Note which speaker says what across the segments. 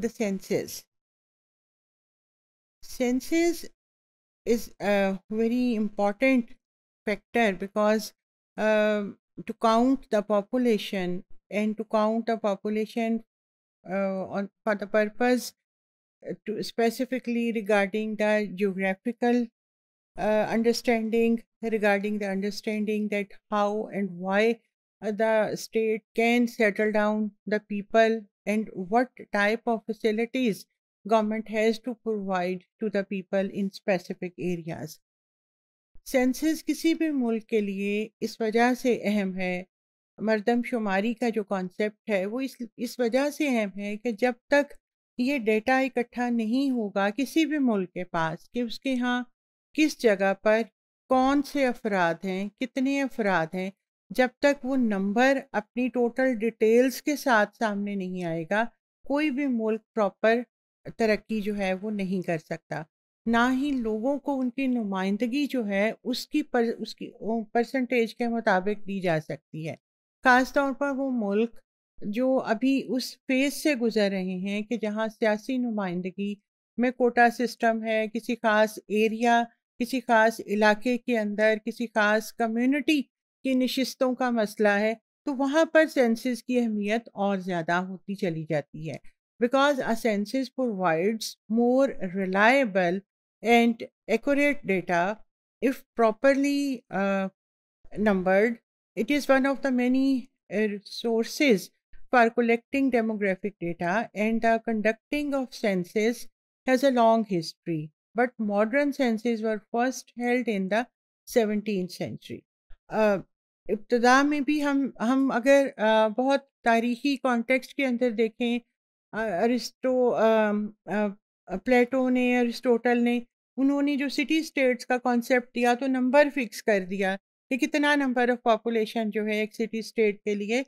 Speaker 1: the senses. Senses is a very important factor because um, to count the population and to count the population uh, on for the purpose uh, to specifically regarding the geographical uh, understanding regarding the understanding that how and why the state can settle down the people and what type of facilities government has to provide to the people in specific areas. Census किसी भी मुल्क के लिए इस वजह से अहम है मरदमशुमारी का जो कॉन्सेप्ट है वो इस इस वजह से अहम है कि जब तक ये डेटा इकट्ठा नहीं होगा किसी भी मुल्क के पास कि उसके यहाँ किस जगह पर कौन से अफराद हैं कितने अफराद हैं जब तक वो नंबर अपनी टोटल डिटेल्स के साथ सामने नहीं आएगा कोई भी मुल्क प्रॉपर तरक्की जो है वो नहीं कर सकता ना ही लोगों को उनकी नुमाइंदगी जो है उसकी पर उसकी परसेंटेज के मुताबिक दी जा सकती है ख़ास तौर पर वो मुल्क जो अभी उस फेज से गुजर रहे हैं कि जहाँ सियासी नुमाइंदगी में कोटा सिस्टम है किसी ख़ास एरिया किसी ख़ास इलाके के अंदर किसी ख़ास कम्युनिटी की नशस्तों का मसला है तो वहाँ पर सेंसेस की अहमियत और ज़्यादा होती चली जाती है because a census provides more reliable and exact data if properly numbered it is one of the many source for collecting demographic data and the conducting of census has a long history but modern census were first held in the seventeen century इब्तदा में भी हम हम अगर आ, बहुत तारीखी context के अंदर देखें अरिस्टो प्लेटो ने अरिस्टोटल ने उन्होंने जो सिटी स्टेट्स का कॉन्सेप्ट दिया तो नंबर फिक्स कर दिया कि कितना नंबर ऑफ पॉपुलेशन जो है एक सिटी स्टेट के लिए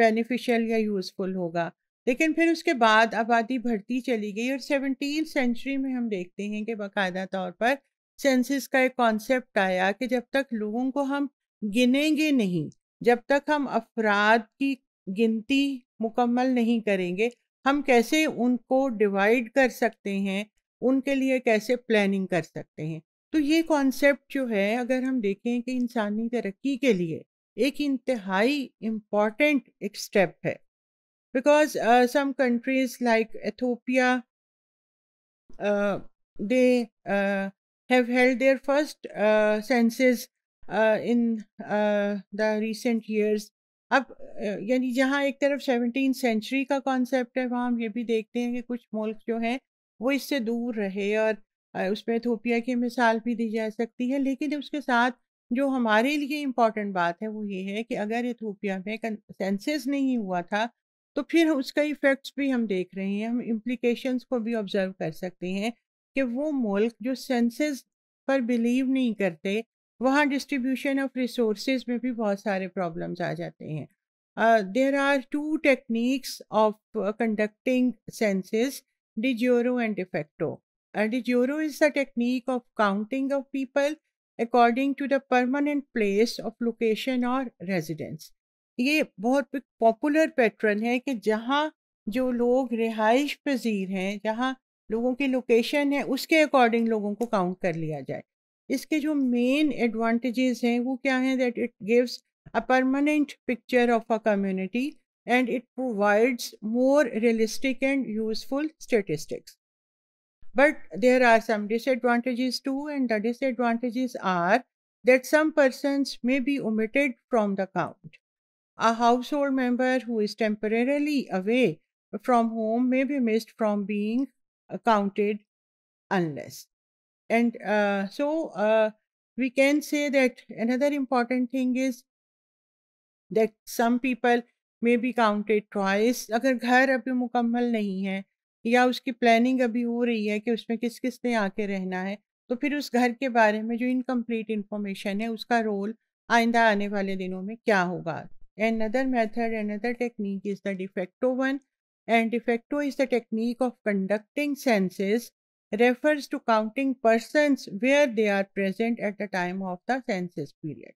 Speaker 1: बेनिफिशियल या यूज़फुल होगा लेकिन फिर उसके बाद आबादी बढ़ती चली गई और सेवनटीन सेंचुरी में हम देखते हैं कि बाकायदा तौर पर सेंसिस का एक कॉन्सेप्ट आया कि जब तक लोगों को हम गिनेंगे नहीं जब तक हम अफराद की गिनती मुकम्मल नहीं करेंगे हम कैसे उनको डिवाइड कर सकते हैं उनके लिए कैसे प्लानिंग कर सकते हैं तो ये कॉन्सेप्ट जो है अगर हम देखें कि इंसानी तरक्की के लिए एक इंतहाई इम्पॉर्टेंट एक स्टेप है because some countries like Ethiopia they have held their first census in the recent years. अब यानी जहाँ एक तरफ सेवनटीन सेंचुरी का कॉन्सेप्ट है वहाँ हम ये भी देखते हैं कि कुछ मुल्क जो हैं वो इससे दूर रहे और उसमें थोपिया की मिसाल भी दी जा सकती है लेकिन उसके साथ जो हमारे लिए इम्पॉर्टेंट बात है वो ये है कि अगर थोपिया में सेंसेस नहीं हुआ था तो फिर उसका इफ़ेक्ट्स भी हम देख रहे हैं हम इम्प्लिकेशंस को भी ऑब्ज़र्व कर सकते हैं कि वो मुल्क जो सेंसेस पर बिलीव नहीं करते वहाँ डिस्ट्रीब्यूशन ऑफ रिसोर्सेज में भी बहुत सारे प्रॉब्लम्स आ जाते हैं there are two techniques of conducting census de jure and de facto de jure is the technique of counting of people according to the permanent place of location और रेजिडेंस ये बहुत पॉपुलर पैटर्न है कि जहाँ जो लोग रिहाइश पजीर हैं जहाँ लोगों की लोकेशन है उसके अकॉर्डिंग लोगों को काउंट कर लिया जाए इसके main main advantages that it gives a permanent picture of a community and it provides more realistic and useful statistics. But there are some disadvantages too, and the disadvantages are that some persons may be omitted from the count. A household member who is temporarily away from home may be missed from being counted unless And uh, so uh, we can say that another important thing is that some people may be counted twice. अगर घर अभी मुकम्मल नहीं है या उसकी planning अभी हो रही है कि उसमें किस किस ने आके रहना है तो फिर उस घर के बारे में जो इनकम्प्लीट इंफॉर्मेशन है उसका रोल आइंदा आने वाले दिनों में क्या होगा and other method and other technique is the de facto one and de facto is the technique of conducting census refers to counting persons where they are present at the time of the census period.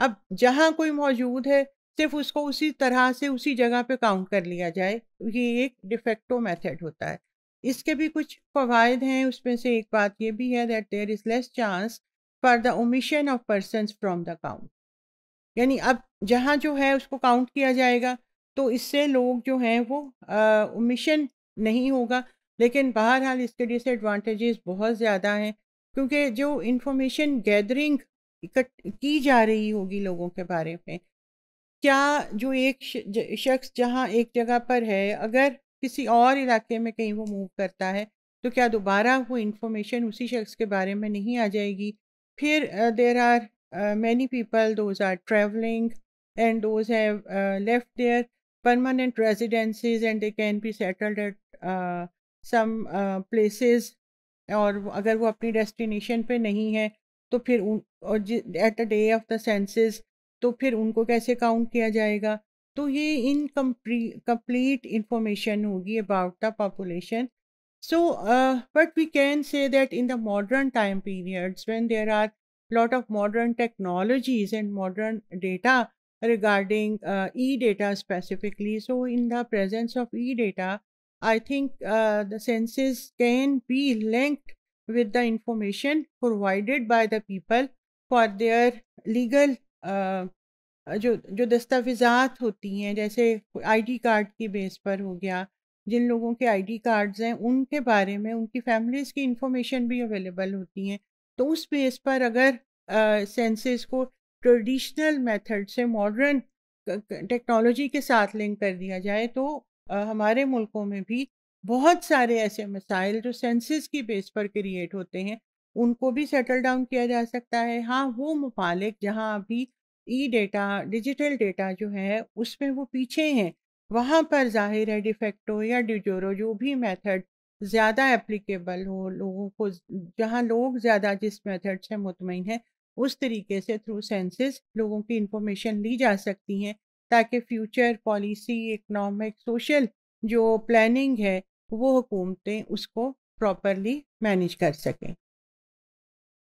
Speaker 1: अब जहाँ कोई मौजूद है सिर्फ उसको उसी तरह से उसी जगह पे काउंट कर लिया जाए ये एक डिफेक्टो मेथड होता है इसके भी कुछ फवायद हैं उसमें से एक बात ये भी है that there is less chance for the omission of person from the count यानी अब जहाँ जो है उसको काउंट किया जाएगा तो इससे लोग जो हैं वो ओमिशन नहीं होगा लेकिन बहरहाल इसके डिसएडवांटेजेस बहुत ज़्यादा हैं क्योंकि जो इंफॉर्मेशन गैदरिंग की जा रही होगी लोगों के बारे में क्या जो एक शख्स जहाँ एक जगह पर है अगर किसी और इलाके में कहीं वो मूव करता है तो क्या दोबारा वो इंफॉर्मेशन उसी शख्स के बारे में नहीं आ जाएगी फिर there are many people those are travelling and those है left their permanent residencies and they can be settled at some places uh, और अगर वो अपनी डेस्टिनेशन पे नहीं है तो फिर उन और at the day of the census तो फिर उनको कैसे काउंट किया जाएगा तो ये इन कंप्लीट इंफॉर्मेशन होगी about the population so but we can say that in the modern time periods when there are lot of modern technologies and modern data regarding e data specifically so in the presence of e data I think uh, the senses can be linked with the information provided by the people for their legal uh, uh जो जो दस्तावेजात होती हैं जैसे ID card के base पर हो गया जिन लोगों के आईडी कार्ड्स हैं उनके बारे में उनकी फैमिलीज़ की इंफॉर्मेशन भी अवेलेबल होती हैं तो उस बेस पर अगर सेंसेस uh, को ट्रेडिशनल मेथड से मॉडर्न टेक्नोलॉजी के साथ लिंक कर दिया जाए तो हमारे मुल्कों में भी बहुत सारे ऐसे मसाइल जो सेंसिस की बेस पर क्रिएट होते हैं उनको भी सेटल डाउन किया जा सकता है हाँ वो ममालिक जहाँ अभी ई डेटा डिजिटल डेटा जो है उसमें वो पीछे हैं वहाँ पर जाहिर है डिफेक्टो या डिजोरो जो भी मेथड ज़्यादा एप्लीकेबल हो लोगों को जहाँ लोग ज़्यादा जिस मेथड से मुतमिन हैं उस तरीके से थ्रू सेंसेस लोगों की इंफॉर्मेशन ली जा सकती हैं ताकि फ्यूचर पॉलिसी इकनॉमिक सोशल जो प्लानिंग है वो हुकूमतें उसको प्रॉपरली मैनेज कर सकें